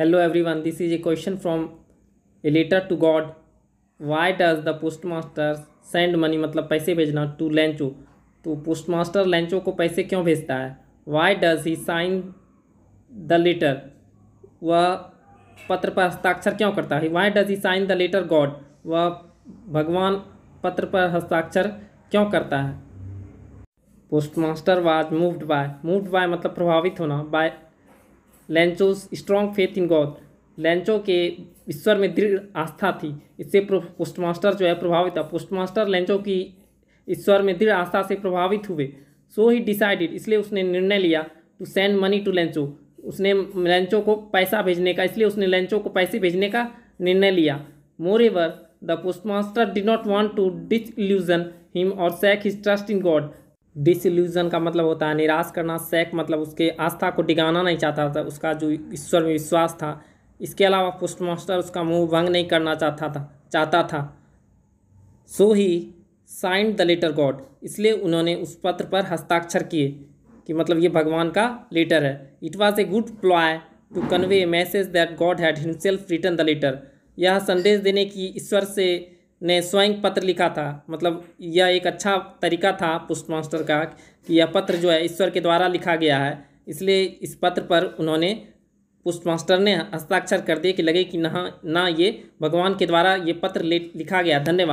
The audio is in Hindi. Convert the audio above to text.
hello everyone this is a question from a letter to God why does the postmaster send money मतलब पैसे भेजना टू लेंचो तो पोस्ट मास्टर लेंचो को पैसे क्यों भेजता है why does he sign the letter वह पत्र पर हस्ताक्षर क्यों करता है why does he sign the letter God वह भगवान पत्र पर हस्ताक्षर क्यों करता है postmaster was moved by moved by मतलब प्रभावित होना by Lencho's strong faith in God Lencho के ईश्वर में दृढ़ आस्था थी इससे पोस्ट मास्टर जो है प्रभावित था पोस्ट मास्टर लेंचो की ईश्वर में दृढ़ आस्था से प्रभावित हुए सो ही डिसाइडेड इसलिए उसने निर्णय लिया to send money to Lencho उसने लेंचो को पैसा भेजने का इसलिए उसने लेंचो को पैसे भेजने का निर्णय लिया moreover the postmaster did not want to disillusion him or shake his trust in God disillusion का मतलब होता है निराश करना सेक मतलब उसके आस्था को टिकाना नहीं चाहता था उसका जो ईश्वर में विश्वास था इसके अलावा पोस्ट मास्टर उसका मुंह भंग नहीं करना चाहता था चाहता था so he signed the letter God इसलिए उन्होंने उस पत्र पर हस्ताक्षर किए कि मतलब ये भगवान का लेटर है it was a good ploy to convey message that God had himself written the letter यह संदेश देने की ईश्वर से ने स्वयं पत्र लिखा था मतलब यह एक अच्छा तरीका था पोस्ट मास्टर का कि यह पत्र जो है ईश्वर के द्वारा लिखा गया है इसलिए इस पत्र पर उन्होंने पोस्ट मास्टर ने हस्ताक्षर कर दिए कि लगे कि ना ना ये भगवान के द्वारा ये पत्र लिखा गया धन्यवाद